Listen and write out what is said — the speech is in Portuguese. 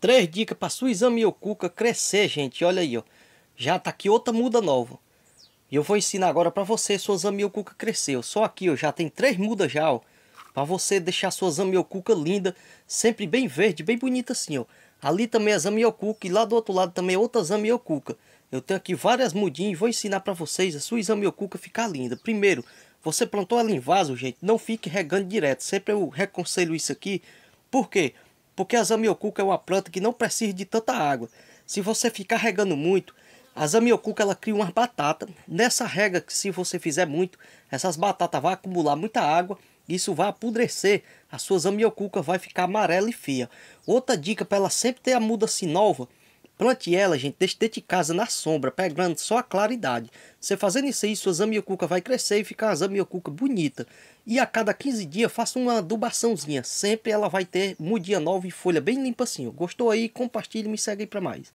Três dicas para sua Miocuca crescer, gente. Olha aí, ó. Já tá aqui outra muda nova. E eu vou ensinar agora para você sua Zamiocuca crescer. Só aqui, ó, já tem três mudas já, ó. Para você deixar sua Zamiocuca linda, sempre bem verde, bem bonita assim, ó. Ali também é Zamiocuca e lá do outro lado também é outra Zamiocuca. Eu tenho aqui várias mudinhas e vou ensinar para vocês a sua Zamiocuca ficar linda. Primeiro, você plantou ela em vaso, gente, não fique regando direto. Sempre eu reconselho isso aqui. Por quê? Porque porque a zamioculca é uma planta que não precisa de tanta água. Se você ficar regando muito, a zamioculca ela cria umas batatas. Nessa rega, que se você fizer muito, essas batatas vão acumular muita água. Isso vai apodrecer, a sua zamioculca vai ficar amarela e feia. Outra dica para ela sempre ter a muda sinova Plante ela, gente, deixe dentro de casa, na sombra, pegando só a claridade. Você fazendo isso aí, sua zamiocuca vai crescer e ficar uma zamiocuca bonita. E a cada 15 dias, faça uma adubaçãozinha. Sempre ela vai ter mudinha nova e folha bem limpa assim. Gostou aí? Compartilhe e me segue aí para mais.